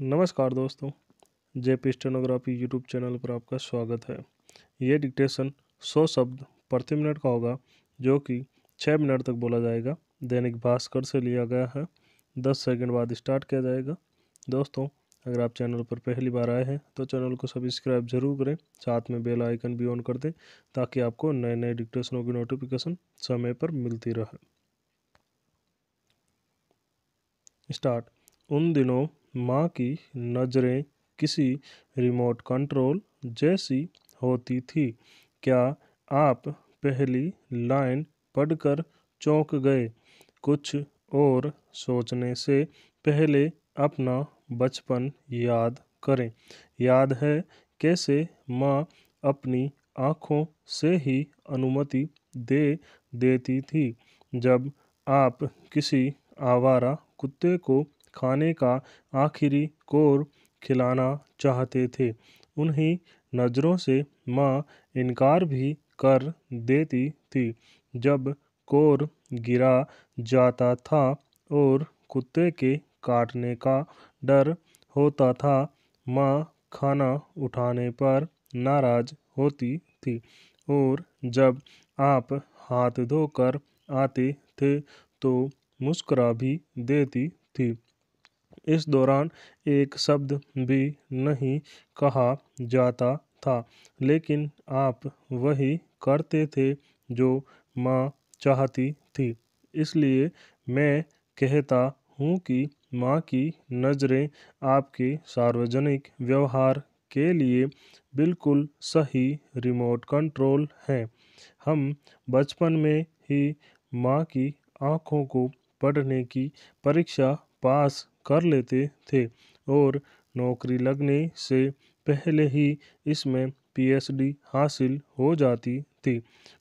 नमस्कार दोस्तों जय पी स्टेनोग्राफी यूट्यूब चैनल पर आपका स्वागत है ये डिक्टेशन सौ शब्द प्रति मिनट का होगा जो कि छः मिनट तक बोला जाएगा दैनिक भास्कर से लिया गया है दस सेकंड बाद स्टार्ट किया जाएगा दोस्तों अगर आप चैनल पर पहली बार आए हैं तो चैनल को सब्सक्राइब जरूर करें साथ में बेल आइकन भी ऑन कर दें ताकि आपको नए नए डिक्टेशनों की नोटिफिकेशन समय पर मिलती रहे स्टार्ट उन दिनों माँ की नज़रें किसी रिमोट कंट्रोल जैसी होती थी क्या आप पहली लाइन पढ़कर चौंक गए कुछ और सोचने से पहले अपना बचपन याद करें याद है कैसे माँ अपनी आँखों से ही अनुमति दे देती थी जब आप किसी आवारा कुत्ते को खाने का आखिरी कोर खिलाना चाहते थे उन्हीं नज़रों से माँ इनकार भी कर देती थी जब कोर गिरा जाता था और कुत्ते के काटने का डर होता था माँ खाना उठाने पर नाराज होती थी और जब आप हाथ धोकर आते थे तो मुस्करा भी देती थी इस दौरान एक शब्द भी नहीं कहा जाता था लेकिन आप वही करते थे जो माँ चाहती थी इसलिए मैं कहता हूँ कि माँ की नज़रें आपके सार्वजनिक व्यवहार के लिए बिल्कुल सही रिमोट कंट्रोल हैं हम बचपन में ही माँ की आँखों को पढ़ने की परीक्षा पास कर लेते थे और नौकरी लगने से पहले ही इसमें पीएचडी हासिल हो जाती थी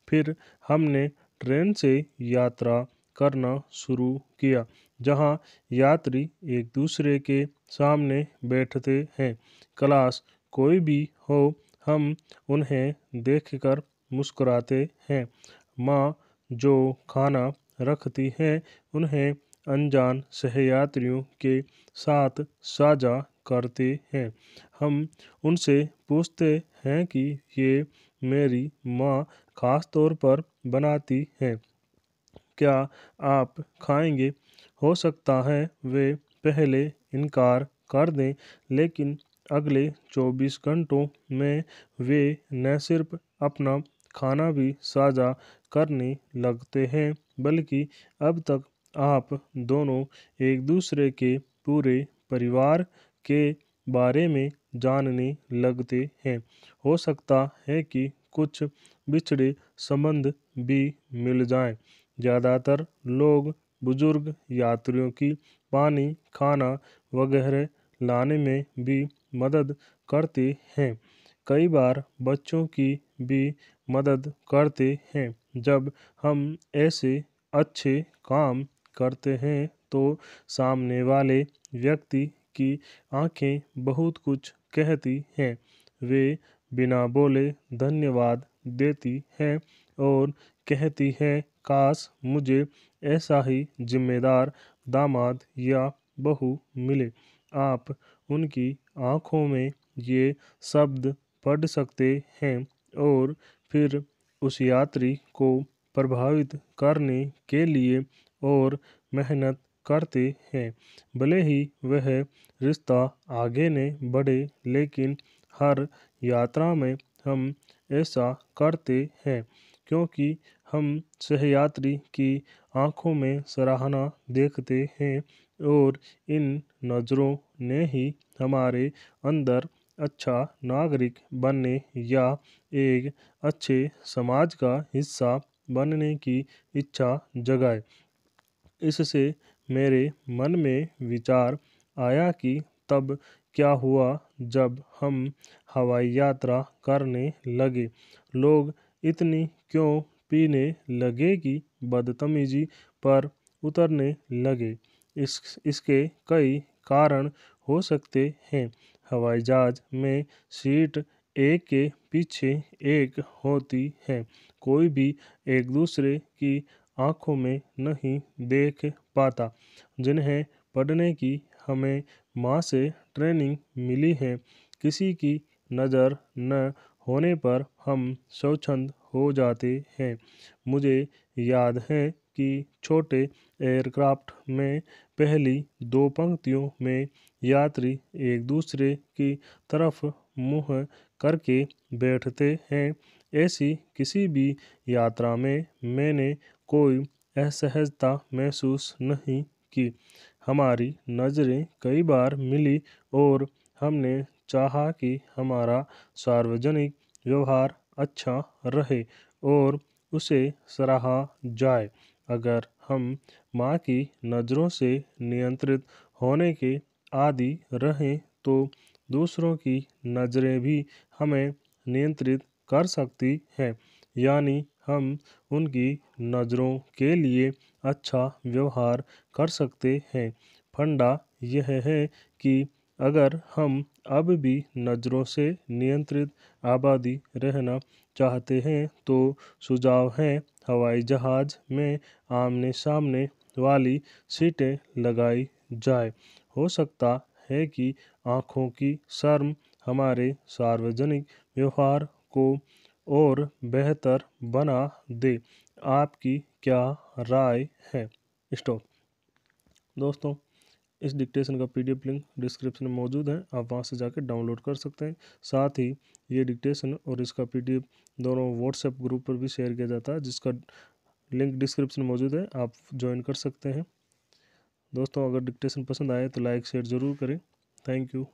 फिर हमने ट्रेन से यात्रा करना शुरू किया जहां यात्री एक दूसरे के सामने बैठते हैं क्लास कोई भी हो हम उन्हें देखकर मुस्कुराते हैं माँ जो खाना रखती हैं उन्हें अनजान सहयात्रियों के साथ साझा करते हैं हम उनसे पूछते हैं कि ये मेरी माँ ख़ास तौर पर बनाती हैं क्या आप खाएंगे हो सकता है वे पहले इनकार कर दें लेकिन अगले 24 घंटों में वे न सिर्फ अपना खाना भी साझा करने लगते हैं बल्कि अब तक आप दोनों एक दूसरे के पूरे परिवार के बारे में जानने लगते हैं हो सकता है कि कुछ बिछड़े संबंध भी मिल जाएं। ज़्यादातर लोग बुजुर्ग यात्रियों की पानी खाना वगैरह लाने में भी मदद करते हैं कई बार बच्चों की भी मदद करते हैं जब हम ऐसे अच्छे काम करते हैं तो सामने वाले व्यक्ति की आंखें बहुत कुछ कहती हैं वे बिना बोले धन्यवाद देती हैं और कहती हैं काश मुझे ऐसा ही जिम्मेदार दामाद या बहू मिले आप उनकी आँखों में ये शब्द पढ़ सकते हैं और फिर उस यात्री को प्रभावित करने के लिए और मेहनत करते हैं भले ही वह रिश्ता आगे न बढ़े लेकिन हर यात्रा में हम ऐसा करते हैं क्योंकि हम सहयात्री की आंखों में सराहना देखते हैं और इन नज़रों ने ही हमारे अंदर अच्छा नागरिक बनने या एक अच्छे समाज का हिस्सा बनने की इच्छा जगाए इससे मेरे मन में विचार आया कि तब क्या हुआ जब हम हवाई यात्रा करने लगे लोग इतनी क्यों पीने लगे कि बदतमीजी पर उतरने लगे इस इसके कई कारण हो सकते हैं हवाई जहाज में सीट एक के पीछे एक होती है कोई भी एक दूसरे की आँखों में नहीं देख पाता जिन्हें पढ़ने की हमें माँ से ट्रेनिंग मिली है किसी की नज़र न होने पर हम स्वच्छंद हो जाते हैं मुझे याद है कि छोटे एयरक्राफ्ट में पहली दो पंक्तियों में यात्री एक दूसरे की तरफ मुंह करके बैठते हैं ऐसी किसी भी यात्रा में मैंने कोई असहजता महसूस नहीं की हमारी नज़रें कई बार मिली और हमने चाहा कि हमारा सार्वजनिक व्यवहार अच्छा रहे और उसे सराहा जाए अगर हम माँ की नज़रों से नियंत्रित होने के आदि रहें तो दूसरों की नज़रें भी हमें नियंत्रित कर सकती है यानी हम उनकी नज़रों के लिए अच्छा व्यवहार कर सकते हैं फंडा यह है कि अगर हम अब भी नज़रों से नियंत्रित आबादी रहना चाहते हैं तो सुझाव हैं हवाई जहाज़ में आमने सामने वाली सीटें लगाई जाए हो सकता है कि आँखों की शर्म हमारे सार्वजनिक व्यवहार को और बेहतर बना दे आपकी क्या राय है स्टॉप दोस्तों इस डिक्टेशन का पीडीएफ लिंक डिस्क्रिप्शन में मौजूद है आप वहां से जाकर डाउनलोड कर सकते हैं साथ ही ये डिक्टेशन और इसका पीडीएफ दोनों व्हाट्सएप ग्रुप पर भी शेयर किया जाता है जिसका लिंक डिस्क्रिप्शन में मौजूद है आप ज्वाइन कर सकते हैं दोस्तों अगर डिक्टेशन पसंद आए तो लाइक शेयर ज़रूर करें थैंक यू